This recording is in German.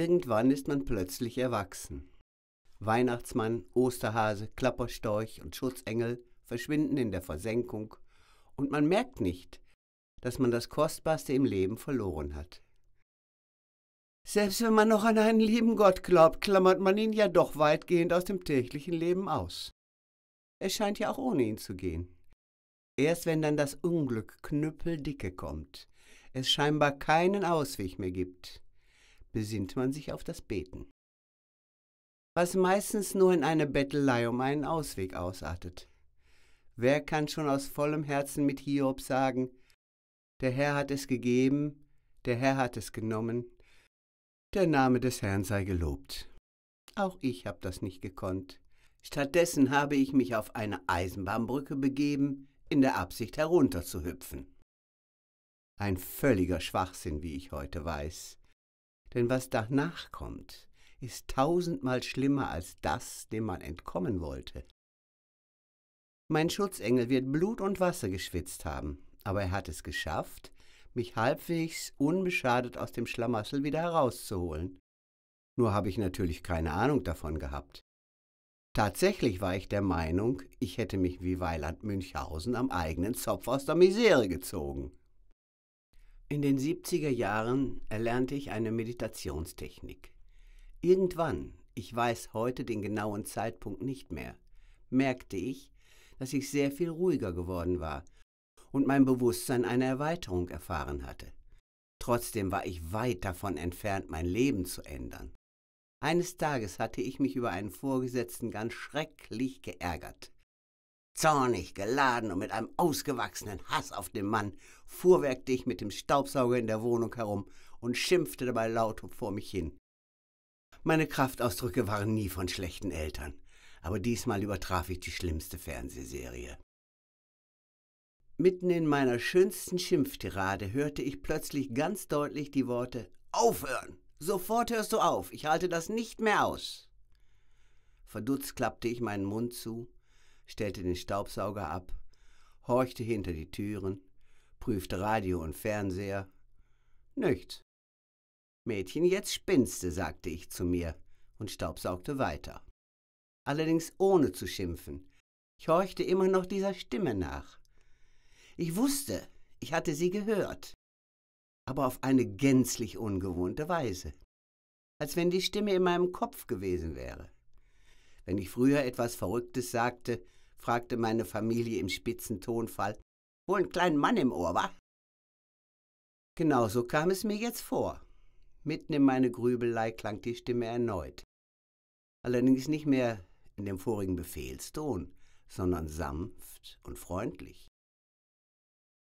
Irgendwann ist man plötzlich erwachsen. Weihnachtsmann, Osterhase, Klapperstorch und Schutzengel verschwinden in der Versenkung und man merkt nicht, dass man das Kostbarste im Leben verloren hat. Selbst wenn man noch an einen lieben Gott glaubt, klammert man ihn ja doch weitgehend aus dem täglichen Leben aus. Es scheint ja auch ohne ihn zu gehen. Erst wenn dann das Unglück knüppeldicke kommt, es scheinbar keinen Ausweg mehr gibt, besinnt man sich auf das Beten, was meistens nur in eine Bettelei um einen Ausweg ausartet. Wer kann schon aus vollem Herzen mit Hiob sagen, der Herr hat es gegeben, der Herr hat es genommen, der Name des Herrn sei gelobt. Auch ich habe das nicht gekonnt. Stattdessen habe ich mich auf eine Eisenbahnbrücke begeben, in der Absicht herunterzuhüpfen. Ein völliger Schwachsinn, wie ich heute weiß. Denn was danach kommt, ist tausendmal schlimmer als das, dem man entkommen wollte. Mein Schutzengel wird Blut und Wasser geschwitzt haben, aber er hat es geschafft, mich halbwegs unbeschadet aus dem Schlamassel wieder herauszuholen. Nur habe ich natürlich keine Ahnung davon gehabt. Tatsächlich war ich der Meinung, ich hätte mich wie Weiland Münchhausen am eigenen Zopf aus der Misere gezogen in den 70er Jahren erlernte ich eine Meditationstechnik. Irgendwann, ich weiß heute den genauen Zeitpunkt nicht mehr, merkte ich, dass ich sehr viel ruhiger geworden war und mein Bewusstsein eine Erweiterung erfahren hatte. Trotzdem war ich weit davon entfernt, mein Leben zu ändern. Eines Tages hatte ich mich über einen Vorgesetzten ganz schrecklich geärgert. Zornig, geladen und mit einem ausgewachsenen Hass auf den Mann fuhr werktig mit dem Staubsauger in der Wohnung herum und schimpfte dabei laut vor mich hin. Meine Kraftausdrücke waren nie von schlechten Eltern, aber diesmal übertraf ich die schlimmste Fernsehserie. Mitten in meiner schönsten Schimpftirade hörte ich plötzlich ganz deutlich die Worte Aufhören! Sofort hörst du auf! Ich halte das nicht mehr aus! Verdutzt klappte ich meinen Mund zu stellte den Staubsauger ab, horchte hinter die Türen, prüfte Radio und Fernseher. Nichts. Mädchen, jetzt spinnste, sagte ich zu mir und staubsaugte weiter. Allerdings ohne zu schimpfen. Ich horchte immer noch dieser Stimme nach. Ich wusste, ich hatte sie gehört, aber auf eine gänzlich ungewohnte Weise, als wenn die Stimme in meinem Kopf gewesen wäre. Wenn ich früher etwas Verrücktes sagte, fragte meine Familie im spitzen Tonfall. Wohl einen kleinen Mann im Ohr, wa? Genauso kam es mir jetzt vor. Mitten in meine Grübelei klang die Stimme erneut. Allerdings nicht mehr in dem vorigen Befehlston, sondern sanft und freundlich.